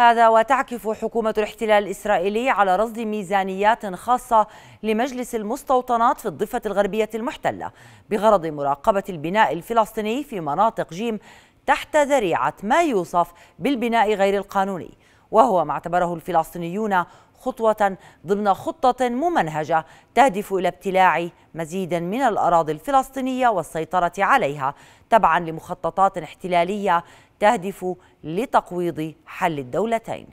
هذا وتعكف حكومة الاحتلال الإسرائيلي على رصد ميزانيات خاصة لمجلس المستوطنات في الضفة الغربية المحتلة بغرض مراقبة البناء الفلسطيني في مناطق جيم تحت ذريعة ما يوصف بالبناء غير القانوني وهو ما اعتبره الفلسطينيون خطوة ضمن خطة ممنهجة تهدف إلى ابتلاع مزيد من الأراضي الفلسطينية والسيطرة عليها تبعا لمخططات احتلالية تهدف لتقويض حل الدولتين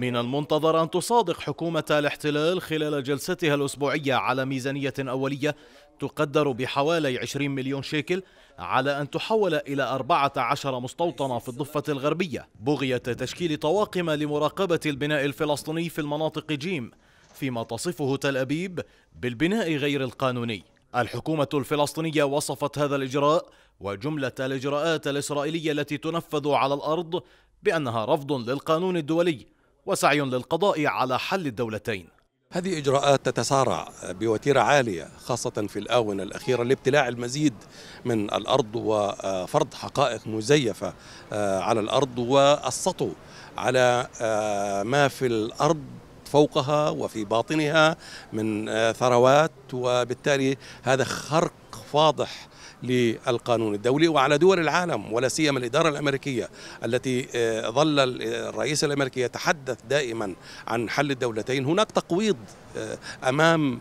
من المنتظر أن تصادق حكومة الاحتلال خلال جلستها الأسبوعية على ميزانية أولية تقدر بحوالي 20 مليون شيكل على أن تحول إلى 14 مستوطنة في الضفة الغربية بغية تشكيل طواقم لمراقبة البناء الفلسطيني في المناطق جيم فيما تصفه تل أبيب بالبناء غير القانوني الحكومة الفلسطينية وصفت هذا الإجراء وجملة الإجراءات الإسرائيلية التي تنفذ على الأرض بأنها رفض للقانون الدولي وسعي للقضاء على حل الدولتين هذه إجراءات تتسارع بوتيرة عالية خاصة في الآونة الأخيرة لابتلاع المزيد من الأرض وفرض حقائق مزيفة آه، على الأرض والسطو على آه، ما في الأرض فوقها وفي باطنها من آه، ثروات وبالتالي هذا خرق واضح للقانون الدولي وعلى دول العالم ولا سيما الإدارة الأمريكية التي آه، ظل آه، الرئيس الأمريكي يتحدث دائما عن حل الدولتين هناك تقويض آه، أمام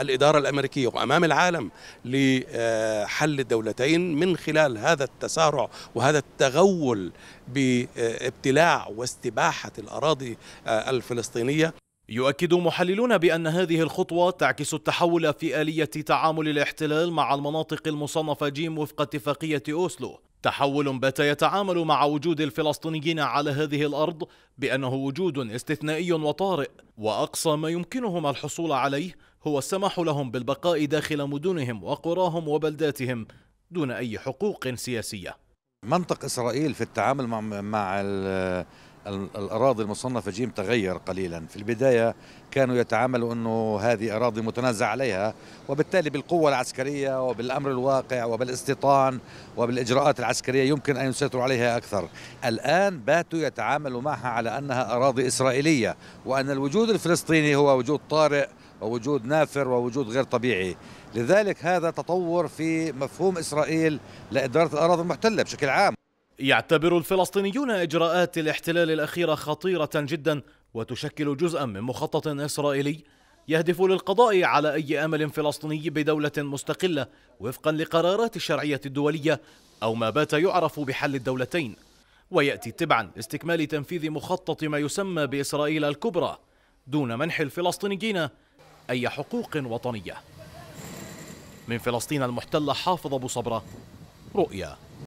الإدارة الأمريكية وأمام العالم لحل الدولتين من خلال هذا التسارع وهذا التغول بابتلاع واستباحة الأراضي الفلسطينية يؤكد محللون بأن هذه الخطوة تعكس التحول في آلية تعامل الاحتلال مع المناطق المصنفة جيم وفق اتفاقية أوسلو تحول بات يتعامل مع وجود الفلسطينيين على هذه الأرض بأنه وجود استثنائي وطارئ وأقصى ما يمكنهم الحصول عليه هو السماح لهم بالبقاء داخل مدنهم وقراهم وبلداتهم دون أي حقوق سياسية منطق إسرائيل في التعامل مع, مع الأراضي المصنفة جيم تغير قليلا في البداية كانوا يتعاملوا أنه هذه أراضي متنازع عليها وبالتالي بالقوة العسكرية وبالأمر الواقع وبالاستيطان وبالإجراءات العسكرية يمكن أن يسيطروا عليها أكثر الآن باتوا يتعاملوا معها على أنها أراضي إسرائيلية وأن الوجود الفلسطيني هو وجود طارئ ووجود نافر ووجود غير طبيعي لذلك هذا تطور في مفهوم إسرائيل لإدارة الأراضي المحتلة بشكل عام يعتبر الفلسطينيون اجراءات الاحتلال الاخيره خطيره جدا وتشكل جزءا من مخطط اسرائيلي يهدف للقضاء على اي امل فلسطيني بدوله مستقله وفقا لقرارات الشرعيه الدوليه او ما بات يعرف بحل الدولتين وياتي تبعا لاستكمال تنفيذ مخطط ما يسمى باسرائيل الكبرى دون منح الفلسطينيين اي حقوق وطنيه من فلسطين المحتله حافظ ابو صبره رؤيا